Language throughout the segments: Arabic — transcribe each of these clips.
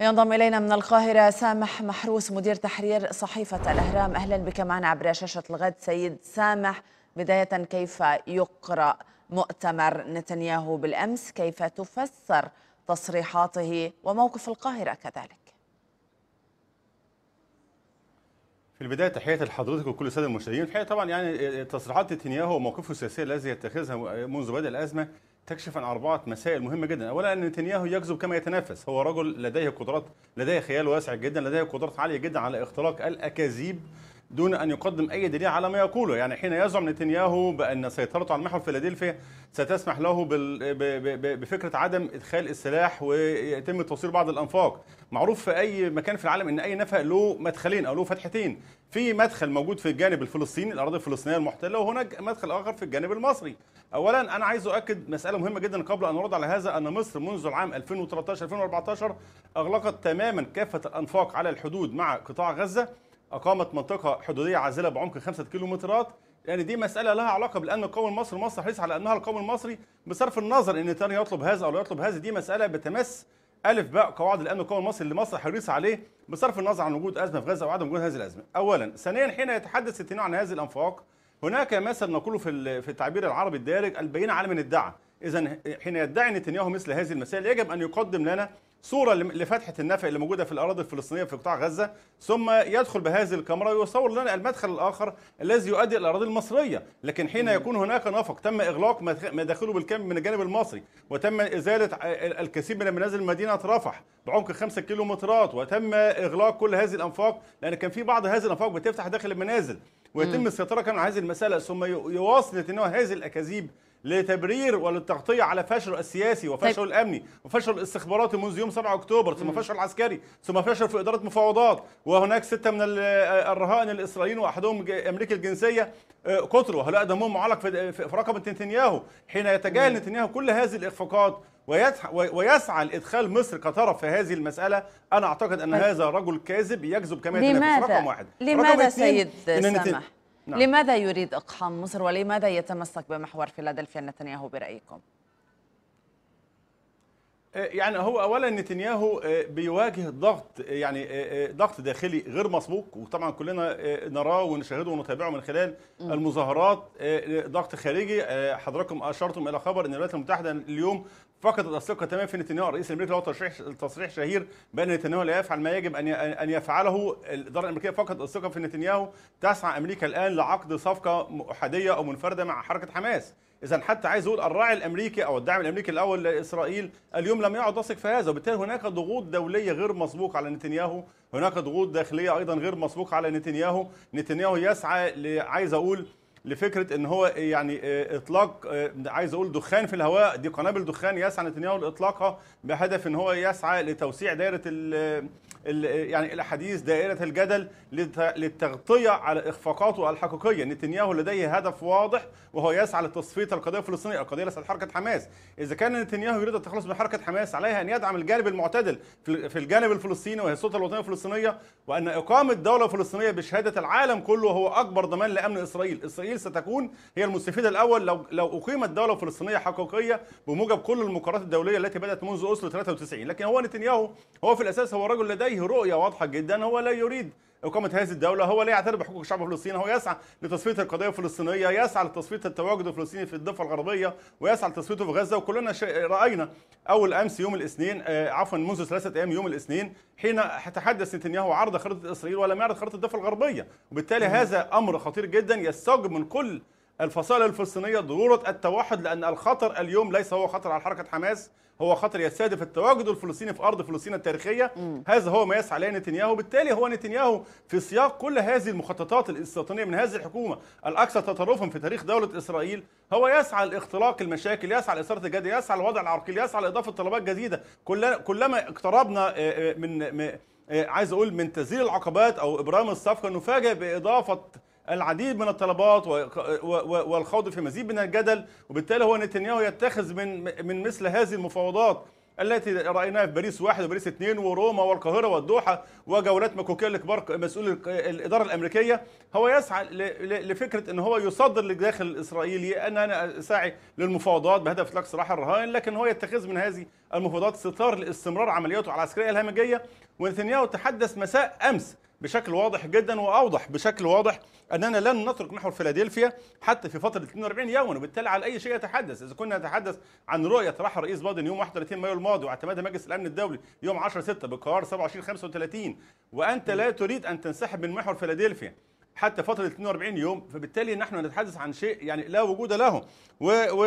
ينضم إلينا من القاهرة سامح محروس مدير تحرير صحيفة الأهرام أهلا بك معنا عبر شاشة الغد سيد سامح بداية كيف يقرأ مؤتمر نتنياهو بالأمس كيف تفسر تصريحاته وموقف القاهرة كذلك في البدايه تحيه لحضرتك وكل الساده المشاهدين الحقيقه طبعا يعني تصريحات نتنياهو وموقفه السياسي الذي يتخذها منذ بدء الازمه تكشف عن أربعة مسائل مهمة جدا أولا أن نتنياهو يكذب كما يتنافس هو رجل لديه قدرات لديه خيال واسع جدا لديه قدرات عالية جدا على اختراق الأكاذيب دون أن يقدم أي دليل على ما يقوله يعني حين يزعم نتنياهو بأن سيطرته على محور فيلادلفيا ستسمح له بفكرة عدم إدخال السلاح ويتم توصيل بعض الأنفاق معروف في أي مكان في العالم أن أي نفق له مدخلين أو له فتحتين في مدخل موجود في الجانب الفلسطيني الأراضي الفلسطينية المحتلة وهناك مدخل آخر في الجانب المصري أولا أنا عايز أؤكد مسألة مهمة جدا قبل أن أرد على هذا أن مصر منذ العام 2013 2014 أغلقت تماما كافة الأنفاق على الحدود مع قطاع غزة اقامت منطقه حدوديه عازله بعمق 5 كيلومترات يعني دي مساله لها علاقه بالامن القومي المصري مصر حريص على انها القومي المصري بصرف النظر ان نتنياهو يطلب هذا او لا يطلب هذا دي مساله بتمس الف باء قواعد الامن القومي المصري اللي مصر حريصه عليه بصرف النظر عن وجود ازمه في غزه وعدم وجود هذه الازمه. اولا، ثانيا حين يتحدث التنياهو عن هذه الانفاق هناك مثل نقوله في في التعبير العربي الدارج البينه على من ادعى. اذا حين يدعي نتنياهو مثل هذه المسائل يجب ان يقدم لنا صوره لفتحه النفق اللي موجوده في الاراضي الفلسطينيه في قطاع غزه ثم يدخل بهذه الكاميرا ويصور لنا المدخل الاخر الذي يؤدي الى الاراضي المصريه لكن حين يكون هناك نفق تم اغلاق مداخله بالكامل من الجانب المصري وتم ازاله الكثير من منازل مدينه رفح بعمق 5 كيلومترات وتم اغلاق كل هذه الانفاق لان كان في بعض هذه الانفاق بتفتح داخل المنازل ويتم السيطره كان على هذه المساله ثم يواصل هذه الاكاذيب لتبرير وللتغطيه على فشله السياسي وفشله طيب. الامني وفشله الاستخباراتي منذ يوم 7 اكتوبر ثم فشل العسكري ثم فشل في اداره مفاوضات وهناك سته من الرهائن الاسرائيليين واحدهم امريكي الجنسيه آه، قتلوا هلا دمهم معلق في رقبه نتنياهو حين يتجاهل نتنياهو كل هذه الاخفاقات ويسعى لادخال مصر كطرف في هذه المساله انا اعتقد ان طيب. هذا رجل كاذب يكذب كما يتنافس رقم واحد لماذا رقم سيد سمح نعم. لماذا يريد إقحام مصر ولماذا يتمسك بمحور فيلادلفيا نتنياهو برأيكم؟ آه، يعني هو اولا نتنياهو آه، بيواجه ضغط آه، يعني ضغط داخلي غير مسبوق وطبعا كلنا نراه ونشاهده ونتابعه من خلال المظاهرات ضغط خارجي حضراتكم اشرتم الى خبر ان الولايات المتحده اليوم فقدت الثقه تماما في نتنياهو الرئيس الامريكي له تصريح تصريح شهير بان نتنياهو لا يفعل ما يجب ان ان يفعله الاداره الامريكيه فقدت الثقه في نتنياهو تسعى امريكا الان لعقد صفقه احاديه او منفرده مع حركه حماس اذا حتى عايز اقول الراعي الامريكي او الدعم الامريكي الاول لاسرائيل اليوم لم يعد واثق في هذا وبالتالي هناك ضغوط دوليه غير مسبوقه على نتنياهو هناك ضغوط داخليه ايضا غير مسبوقه على نتنياهو نتنياهو يسعى لعايز اقول لفكره ان هو يعني آه، اطلاق آه، عايز اقول دخان في الهواء دي قنابل دخان يسعى نتنياهو لاطلاقها بهدف ان هو يسعى لتوسيع دائره ال آه، يعني الاحاديث دائره الجدل للتغطيه على اخفاقاته الحقيقيه نتنياهو لديه هدف واضح وهو يسعى لتصفيه القضيه الفلسطينيه القضيه ليست حركه حماس اذا كان نتنياهو يريد التخلص من حركه حماس عليها ان يدعم الجانب المعتدل في الجانب الفلسطيني وهي السلطه الوطنيه الفلسطينيه وان اقامه دوله فلسطينيه بشهاده العالم كله هو اكبر ضمان لامن اسرائيل اسرائيل اسرائيل ستكون هي المستفيد الاول لو لو اقيمت دوله فلسطينيه حقيقيه بموجب كل المقررات الدوليه التي بدات منذ اصل 93 لكن هو نتنياهو هو في الاساس هو رجل لديه رؤيه واضحه جدا هو لا يريد اقامه هذه الدوله هو لا يعترف بحقوق الشعب الفلسطيني هو يسعى لتصفيه القضيه الفلسطينيه يسعى لتصفيه التواجد الفلسطيني في الضفه الغربيه ويسعى لتصفيته في غزه وكلنا راينا اول امس يوم الاثنين آه، عفوا منذ ثلاثه ايام يوم الاثنين حين تحدث نتنياهو عرض خريطه اسرائيل ولم يعرض خريطه الضفه الغربيه وبالتالي هذا امر خطير جدا يستوجب من كل الفصائل الفلسطينيه ضروره التوحد لان الخطر اليوم ليس هو خطر على حركه حماس هو خطر يستهدف التواجد الفلسطيني في ارض فلسطين التاريخيه هذا هو ما يسعى اليه نتنياهو بالتالي هو نتنياهو في سياق كل هذه المخططات الاستيطانيه من هذه الحكومه الاكثر تطرفا في تاريخ دوله اسرائيل هو يسعى لاختراق المشاكل يسعى لاثاره الجدل يسعى لوضع العرقيل يسعى لاضافه طلبات جديده كلما اقتربنا آه، آه، من آه، عايز اقول من تزيل العقبات او ابرام الصفقه نفاجئ باضافه العديد من الطلبات والخوض في مزيد من الجدل وبالتالي هو نتنياهو يتخذ من من مثل هذه المفاوضات التي رايناها في باريس واحد وباريس اثنين وروما والقاهره والدوحه وجولات مكوكيه لكبار مسؤول الاداره الامريكيه هو يسعى لفكره ان هو يصدر للداخل الاسرائيلي ان انا اسعي للمفاوضات بهدف اطلاق سراح الرهائن لكن هو يتخذ من هذه المفاوضات ستار لاستمرار عملياته العسكريه الهمجيه ونتنياهو تحدث مساء امس بشكل واضح جدا واوضح بشكل واضح اننا لن نترك محور فيلادلفيا حتى في فتره 42 يوما وبالتالي على اي شيء يتحدث اذا كنا نتحدث عن رؤيه طرحها رئيس بايدن يوم 31 مايو الماضي واعتمادها مجلس الامن الدولي يوم 10 6 بقرار 27 35 وانت لا تريد ان تنسحب من محور فيلادلفيا حتى فترة 42 يوم فبالتالي نحن نتحدث عن شيء يعني لا وجود له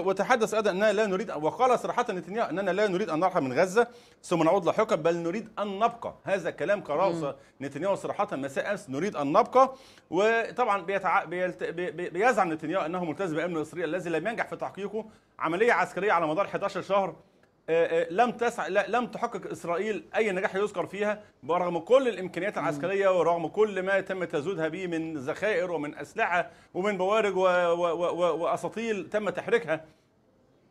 وتحدث أيضا أننا لا نريد وقال صراحة نتنياهو أننا لا نريد أن نرحل من غزة ثم نعود لاحقا بل نريد أن نبقى هذا كلام قرار نتنياهو صراحة مساء أمس نريد أن نبقى وطبعا بيتع... بيلت... بي... بيزعم نتنياهو أنه ملتزم بأمن إسرائيل الذي لم ينجح في تحقيقه عملية عسكرية على مدار 11 شهر آه، آه، لم تسع لم تحقق اسرائيل اي نجاح يذكر فيها برغم كل الامكانيات العسكريه ورغم كل ما تم تزودها به من ذخائر ومن اسلحه ومن بوارج واساطيل تم تحريكها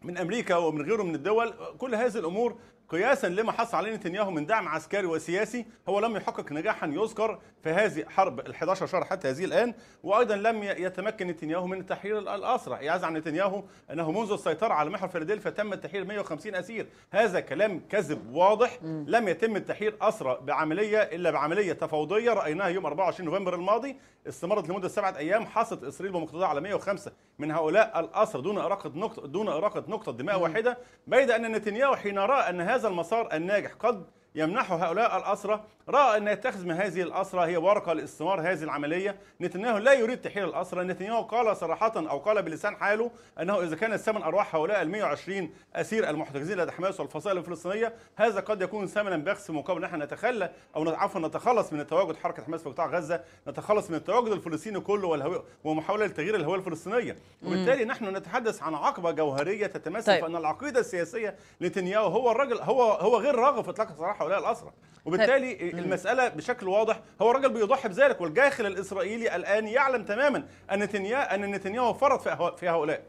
من امريكا ومن غيره من الدول كل هذه الامور قياسا لما حصل عليه نتنياهو من دعم عسكري وسياسي هو لم يحقق نجاحا يذكر في هذه حرب ال 11 شهر حتى هذه الان وايضا لم يتمكن نتنياهو من تحرير الاسرى يزعم نتنياهو انه منذ السيطره على محور فيلادلفيا تم تحرير 150 اسير هذا كلام كذب واضح لم يتم تحرير اسرى بعمليه الا بعمليه تفاوضيه رايناها يوم 24 نوفمبر الماضي استمرت لمده سبعه ايام حصت اسرائيل بمقتضاها على 105 من هؤلاء الاسرى دون اراقه نقطه دون اراقه نقطه دماء واحده بيد ان نتنياهو حين راى ان هذا المسار الناجح قد يمنحه هؤلاء الأسرة رأى أن يتخذ من هذه الأسرة هي ورقة لاستمرار هذه العملية نتنياهو لا يريد تحرير الأسرة نتنياهو قال صراحة أو قال بلسان حاله أنه إذا كان الثمن أرواح هؤلاء ال 120 أسير المحتجزين لدى حماس والفصائل الفلسطينية هذا قد يكون ثمنا بخس مقابل نحن نتخلى أو عفوا نتخلص من التواجد حركة حماس في قطاع غزة نتخلص من التواجد الفلسطيني كله والهوية ومحاولة لتغيير الهوية الفلسطينية وبالتالي نحن نتحدث عن عقبة جوهرية تتمثل طيب. في أن العقيدة السياسية لنتنياهو هو الرجل هو هو غير راغب في إطلاق السراح هؤلاء الأسرى وبالتالي طيب. المساله بشكل واضح هو الراجل بيضحي بذلك والجاخل الاسرائيلي الان يعلم تماما ان نتنياهو ان نتنياهو فرط في هؤلاء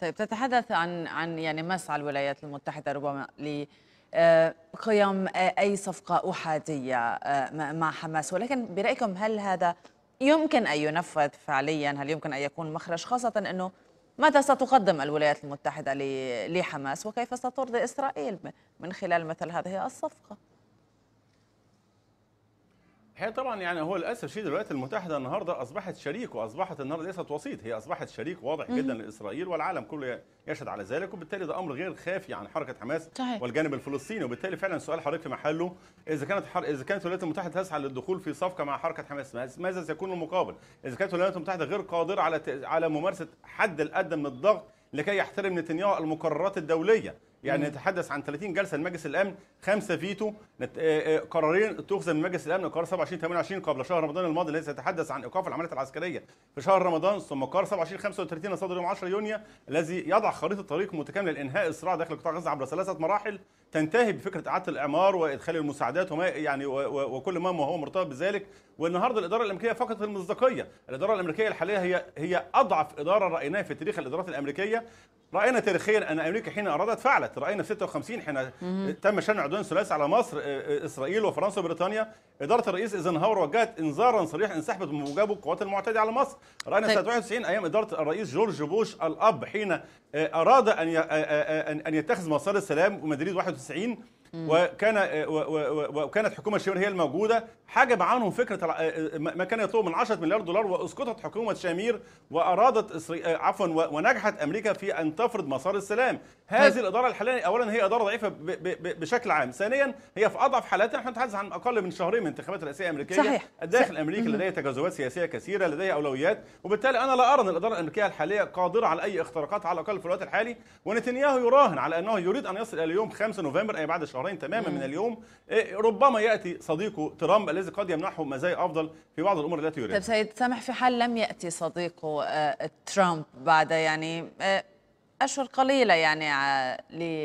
طيب تتحدث عن عن يعني مسعى الولايات المتحده ربما ل آه، قيام اي صفقه احاديه آه، مع حماس ولكن برايكم هل هذا يمكن ان ينفذ فعليا هل يمكن ان يكون مخرج خاصه انه ماذا ستقدم الولايات المتحده لحماس وكيف سترضي اسرائيل من خلال مثل هذه الصفقه هي طبعا يعني هو للاسف الشديد الولايات المتحده النهارده اصبحت شريك واصبحت النهارده ليست وسيط هي اصبحت شريك واضح جدا لاسرائيل والعالم كله يشهد على ذلك وبالتالي ده امر غير خافي عن حركه حماس صحيح. والجانب الفلسطيني وبالتالي فعلا سؤال حضرتك في محله اذا كانت حر... اذا كانت الولايات المتحده تسعى للدخول في صفقه مع حركه حماس ماذا سيكون المقابل؟ اذا كانت الولايات المتحده غير قادره على ت... على ممارسه حد الادنى من الضغط لكي يحترم نتنياهو المقررات الدوليه يعني مم. نتحدث عن 30 جلسه لمجلس الامن خمسه فيتو نت... آه، آه، قرارين اتخذ من مجلس الامن قرار 27 28 قبل شهر رمضان الماضي الذي سيتحدث عن ايقاف العمليات العسكريه في شهر رمضان ثم قرار 27 35 صدر يوم 10 يونيو الذي يضع خريطه طريق متكامله لانهاء الصراع داخل قطاع غزه عبر ثلاثه مراحل تنتهي بفكره اعاده الاعمار وادخال المساعدات وما يعني وكل ما هو مرتبط بذلك والنهارده الاداره الامريكيه فقدت المصداقيه الاداره الامريكيه الحاليه هي هي اضعف اداره رايناها في تاريخ الادارات الامريكيه راينا تاريخيا ان امريكا حين ارادت فعلت راينا في 56 حين تم شن عدوان ثلاثي على مصر آه، آه، اسرائيل وفرنسا وبريطانيا اداره الرئيس ايزنهاور وجهت انذارا صريحا انسحبت من موجبه القوات المعتديه على مصر راينا طيب. سنه 91 ايام اداره الرئيس جورج بوش الاب حين آه، اراد ان ان يتخذ مسار السلام ومدريد 91 وكان وكانت الحكومه الشاميه هي الموجوده حجب عنهم فكره ما كان يطلب من 10 مليار دولار واسقطت حكومه شامير وارادت عفوا ونجحت امريكا في ان تفرض مسار السلام هذه الاداره الحاليه اولا هي اداره ضعيفه بشكل عام ثانيا هي في اضعف حالاتها نحن نتحدث عن اقل من شهرين من الانتخابات الرئاسيه الامريكيه صحيح. الداخل الامريكي لديه تجاوزات سياسيه كثيره لديه اولويات وبالتالي انا لا ارى ان الاداره الامريكيه الحاليه قادره على اي اختراقات على الاقل في الوقت الحالي ونتنياهو يراهن على انه يريد ان يصل الى يوم 5 نوفمبر اي بعد شهر شهرين تماما من اليوم إيه، ربما ياتي صديقه ترامب الذي قد يمنحه مزايا افضل في بعض الامور التي يريدها. طيب سيد سامح في حال لم ياتي صديقه آه، ترامب بعد يعني آه، اشهر قليله يعني آه،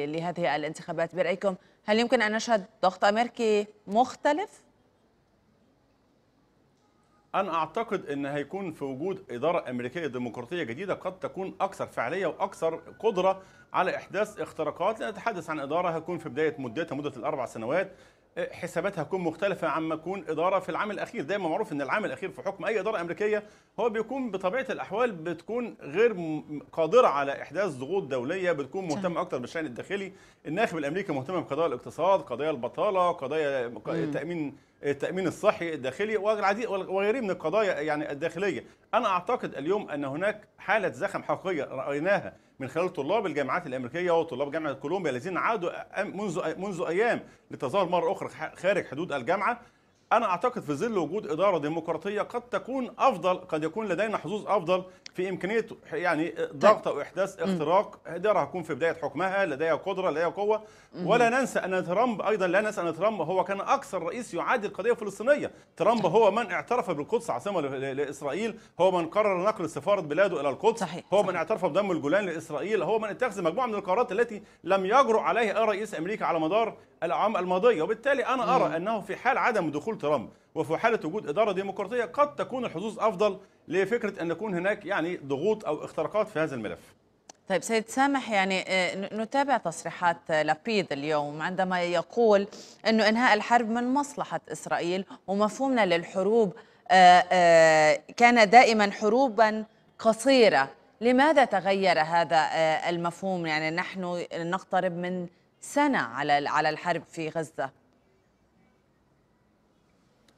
لهذه الانتخابات برايكم هل يمكن ان نشهد ضغط امريكي مختلف؟ انا اعتقد ان هيكون في وجود اداره امريكيه ديمقراطيه جديده قد تكون اكثر فعاليه واكثر قدره على احداث اختراقات لنتحدث عن اداره هتكون في بدايه مدتها مده الاربع سنوات حساباتها تكون مختلفه عما تكون اداره في العام الاخير دايما معروف ان العام الاخير في حكم اي اداره امريكيه هو بيكون بطبيعه الاحوال بتكون غير قادره على احداث ضغوط دوليه بتكون مهتمه اكتر بالشان الداخلي الناخب الامريكي مهتم بقضايا الاقتصاد قضايا البطاله قضايا التامين التامين الصحي الداخلي والعديد وغيره من القضايا يعني الداخليه انا اعتقد اليوم ان هناك حاله زخم حقيقيه رايناها من خلال طلاب الجامعات الامريكيه وطلاب جامعه كولومبيا الذين عادوا منذ منذ ايام للتظاهر مره اخرى خارج حدود الجامعه انا اعتقد في ظل وجود اداره ديمقراطيه قد تكون افضل قد يكون لدينا حظوظ افضل في امكانيه يعني ضغط او احداث طيب. اختراق اداره هتكون في بدايه حكمها لديها قدره لديها قوه ولا ننسى ان ترامب ايضا لا ننسى ان ترامب هو كان اكثر رئيس يعادي القضيه الفلسطينيه ترامب هو من اعترف بالقدس عاصمه لاسرائيل هو من قرر نقل سفاره بلاده الى القدس صحيح. هو من اعترف بضم الجولان لاسرائيل هو من اتخذ مجموعه من القرارات التي لم يجرؤ عليها اي رئيس امريكي على مدار العام الماضيه وبالتالي انا ارى انه في حال عدم دخول ترامب وفي حاله وجود اداره ديمقراطيه قد تكون الحظوظ افضل لفكره ان يكون هناك يعني ضغوط او اختراقات في هذا الملف. طيب سيد سامح يعني آه، نتابع تصريحات آه، لابيد اليوم عندما يقول انه انهاء الحرب من مصلحه اسرائيل ومفهومنا للحروب آه، كان دائما حروبا قصيره، لماذا تغير هذا المفهوم؟ يعني نحن نقترب من سنه على على الحرب في غزه.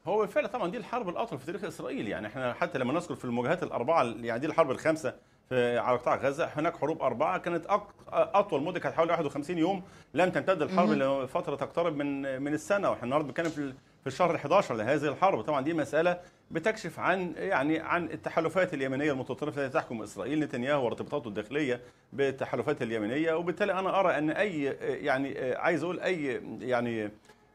هو بالفعل طبعا دي الحرب الاطول في تاريخ اسرائيل يعني احنا حتى لما نذكر في المواجهات الاربعه يعني دي الحرب الخامسه في على قطاع غزه هناك حروب اربعه كانت اطول مده كانت حوالي 51 يوم لم تمتد الحرب لفتره تقترب من من السنه واحنا النهارده بنتكلم في في الشهر 11 لهذه الحرب طبعا دي مساله بتكشف عن يعني عن التحالفات اليمنيه المتطرفه التي تحكم اسرائيل نتنياهو وارتباطاته الداخليه بالتحالفات اليمنيه وبالتالي انا ارى ان اي يعني عايز اقول اي يعني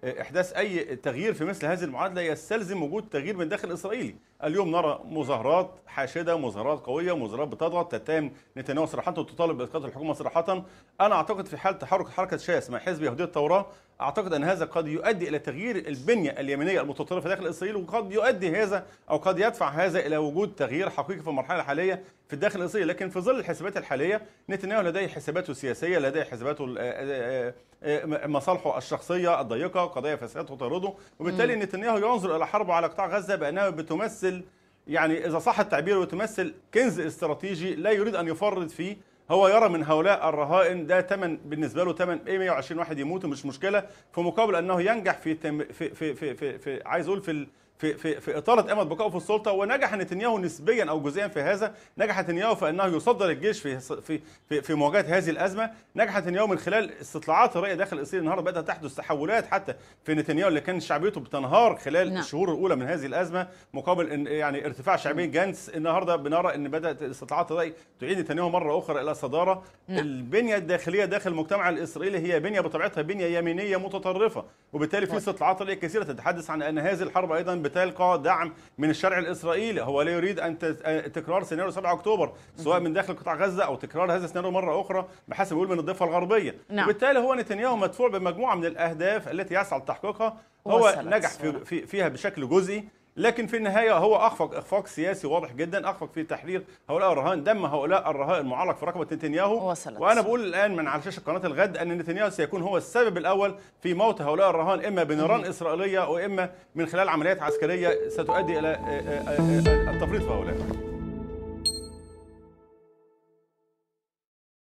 احداث اي تغيير في مثل هذه المعادله يستلزم وجود تغيير من داخل اسرائيلي اليوم نرى مظاهرات حاشده مظاهرات قويه مظاهرات بتضغط تتهم نتنياهو صراحه وتطالب باسقاط الحكومه صراحه انا اعتقد في حال تحرك حركه شاس مع حزب يهوديه التوراه اعتقد ان هذا قد يؤدي الى تغيير البنيه اليمينيه المتطرفه داخل اسرائيل وقد يؤدي هذا او قد يدفع هذا الى وجود تغيير حقيقي في المرحله الحاليه في الداخل الاسرائيلي لكن في ظل الحسابات الحاليه نتنياهو لديه حساباته السياسيه لديه حساباته آه، آه، آه، مصالحه الشخصيه الضيقه قضايا فساد تطارده وبالتالي نتنياهو ينظر الى حربه على قطاع غزه بانها بتمثل تمثل يعني إذا صح التعبير وتمثل كنز استراتيجي لا يريد أن يفرط فيه هو يرى من هؤلاء الرهائن ده تمن بالنسبه له تمن ايه 120 واحد يموتوا مش مشكله في مقابل انه ينجح في في في, في, في عايز اقول في في في في اطاله امد بقائه في السلطه ونجح نتنياهو نسبيا او جزئيا في هذا نجح نتنياهو في انه يصدر الجيش في في في, في مواجهه هذه الازمه نجح نتنياهو من خلال استطلاعات الراي داخل اسرائيل النهارده بدات تحدث تحولات حتى في نتنياهو اللي كان شعبيته بتنهار خلال نعم. الشهور الاولى من هذه الازمه مقابل إن يعني ارتفاع شعبيه نعم. جانس النهارده بنرى ان بدات استطلاعات الراي تعيد نتنياهو مره اخرى الى الصداره نعم. البنيه الداخليه داخل المجتمع الاسرائيلي هي بنيه بطبيعتها بنيه يمينيه متطرفه وبالتالي في استطلاعات راي كثيره تتحدث عن ان هذه الحرب ايضا بتلقى دعم من الشرع الاسرائيلي هو لا يريد ان تكرار سيناريو 7 اكتوبر سواء من داخل قطاع غزه او تكرار هذا السيناريو مره اخرى بحسب يقول من الضفه الغربيه نعم. وبالتالي هو نتنياهو مدفوع بمجموعه من الاهداف التي يسعى لتحقيقها هو نجح في فيها بشكل جزئي لكن في النهايه هو اخفق اخفاق سياسي واضح جدا اخفق في تحرير هؤلاء الرهان دم هؤلاء الرهائن المعلق في رقبه نتنياهو وصلت. وانا بقول الان من على شاشه قناه الغد ان نتنياهو سيكون هو السبب الاول في موت هؤلاء الرهان اما بنيران اسرائيليه واما من خلال عمليات عسكريه ستؤدي الى التفريط في هؤلاء